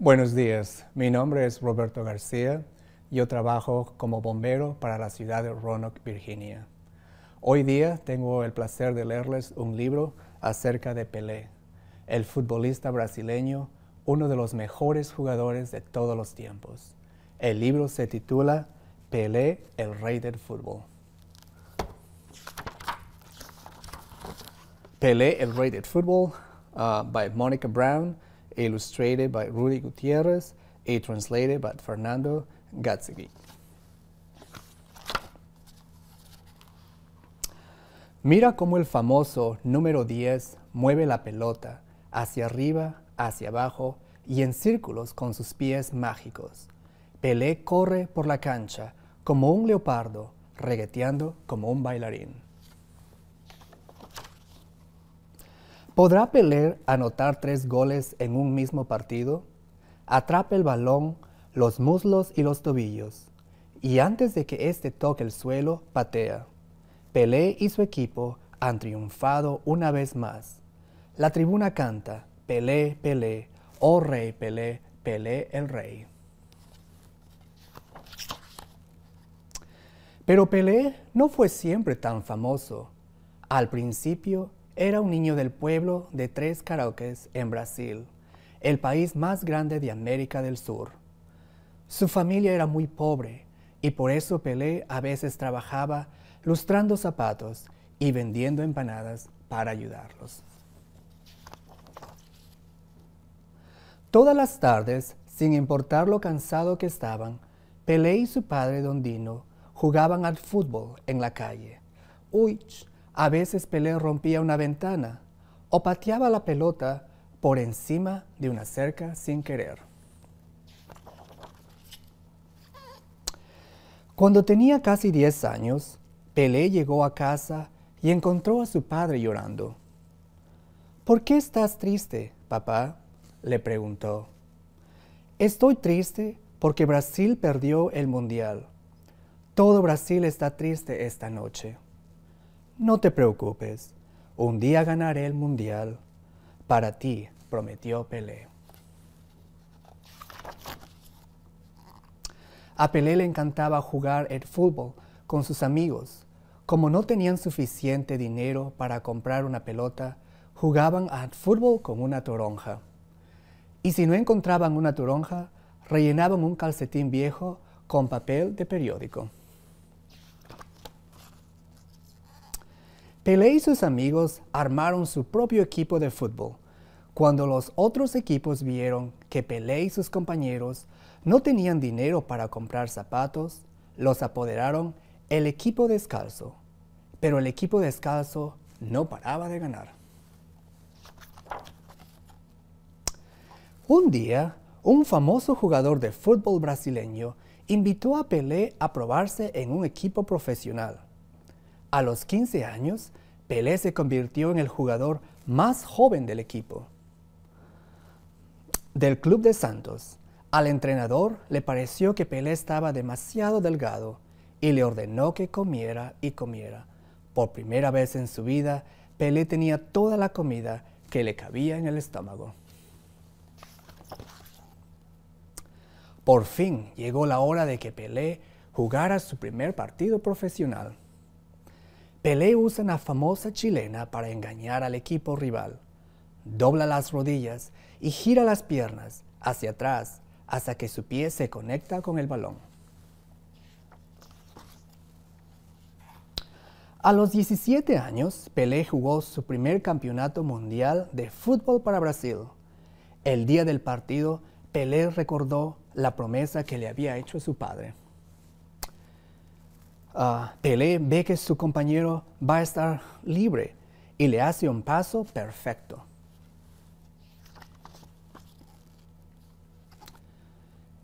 Buenos días, mi nombre es Roberto García. Yo trabajo como bombero para la ciudad de Roanoke, Virginia. Hoy día tengo el placer de leerles un libro acerca de Pelé, el futbolista brasileño, uno de los mejores jugadores de todos los tiempos. El libro se titula Pelé, el rey del fútbol. Pelé, el rey del fútbol, uh, by Monica Brown, illustrated by Rudy Gutierrez, and translated by Fernando Gatsegui. Mira cómo el famoso número 10 mueve la pelota hacia arriba, hacia abajo y en círculos con sus pies mágicos. Pelé corre por la cancha como un leopardo, regueteando como un bailarín. ¿Podrá Pelé anotar tres goles en un mismo partido? Atrapa el balón, los muslos y los tobillos, y antes de que éste toque el suelo, patea. Pelé y su equipo han triunfado una vez más. La tribuna canta, Pelé, Pelé, oh rey Pelé, Pelé el rey. Pero Pelé no fue siempre tan famoso. Al principio, era un niño del pueblo de Tres Caraques en Brasil, el país más grande de América del Sur. Su familia era muy pobre y por eso Pelé a veces trabajaba lustrando zapatos y vendiendo empanadas para ayudarlos. Todas las tardes, sin importar lo cansado que estaban, Pelé y su padre Don Dino jugaban al fútbol en la calle. Uy, a veces Pelé rompía una ventana o pateaba la pelota por encima de una cerca sin querer. Cuando tenía casi 10 años, Pelé llegó a casa y encontró a su padre llorando. ¿Por qué estás triste, papá? le preguntó. Estoy triste porque Brasil perdió el Mundial. Todo Brasil está triste esta noche. No te preocupes, un día ganaré el mundial. Para ti, prometió Pelé. A Pelé le encantaba jugar el fútbol con sus amigos. Como no tenían suficiente dinero para comprar una pelota, jugaban al fútbol con una toronja. Y si no encontraban una toronja, rellenaban un calcetín viejo con papel de periódico. Pelé y sus amigos armaron su propio equipo de fútbol. Cuando los otros equipos vieron que Pelé y sus compañeros no tenían dinero para comprar zapatos, los apoderaron el equipo descalzo. Pero el equipo descalzo no paraba de ganar. Un día, un famoso jugador de fútbol brasileño invitó a Pelé a probarse en un equipo profesional. A los 15 años, Pelé se convirtió en el jugador más joven del equipo. Del club de Santos, al entrenador le pareció que Pelé estaba demasiado delgado y le ordenó que comiera y comiera. Por primera vez en su vida, Pelé tenía toda la comida que le cabía en el estómago. Por fin llegó la hora de que Pelé jugara su primer partido profesional. Pelé usa una famosa chilena para engañar al equipo rival. Dobla las rodillas y gira las piernas hacia atrás hasta que su pie se conecta con el balón. A los 17 años, Pelé jugó su primer campeonato mundial de fútbol para Brasil. El día del partido, Pelé recordó la promesa que le había hecho su padre. Ah, Pelé ve que su compañero va a estar libre y le hace un paso perfecto.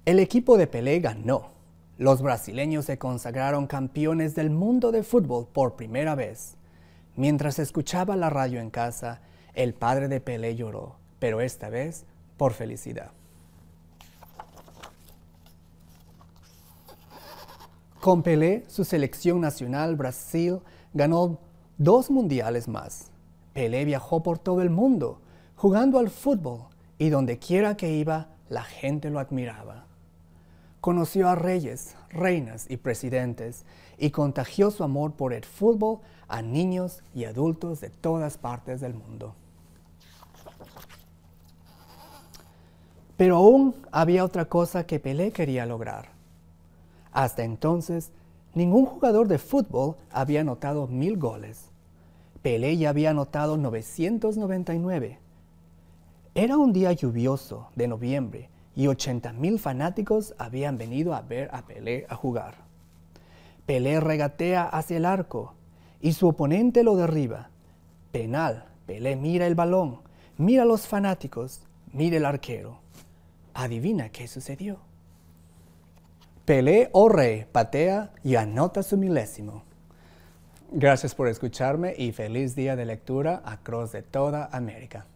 El equipo de Pelé ganó. Los brasileños se consagraron campeones del mundo de fútbol por primera vez. Mientras escuchaba la radio en casa, el padre de Pelé lloró, pero esta vez por felicidad. Con Pelé, su selección nacional Brasil ganó dos mundiales más. Pelé viajó por todo el mundo jugando al fútbol y donde quiera que iba la gente lo admiraba. Conoció a reyes, reinas y presidentes y contagió su amor por el fútbol a niños y adultos de todas partes del mundo. Pero aún había otra cosa que Pelé quería lograr hasta entonces, ningún jugador de fútbol había anotado mil goles. Pelé ya había anotado 999. Era un día lluvioso de noviembre y 80.000 fanáticos habían venido a ver a Pelé a jugar. Pelé regatea hacia el arco y su oponente lo derriba. Penal, Pelé mira el balón, mira a los fanáticos, mira el arquero. Adivina qué sucedió. Pelé o re patea y anota su milésimo. Gracias por escucharme y feliz día de lectura across de toda América.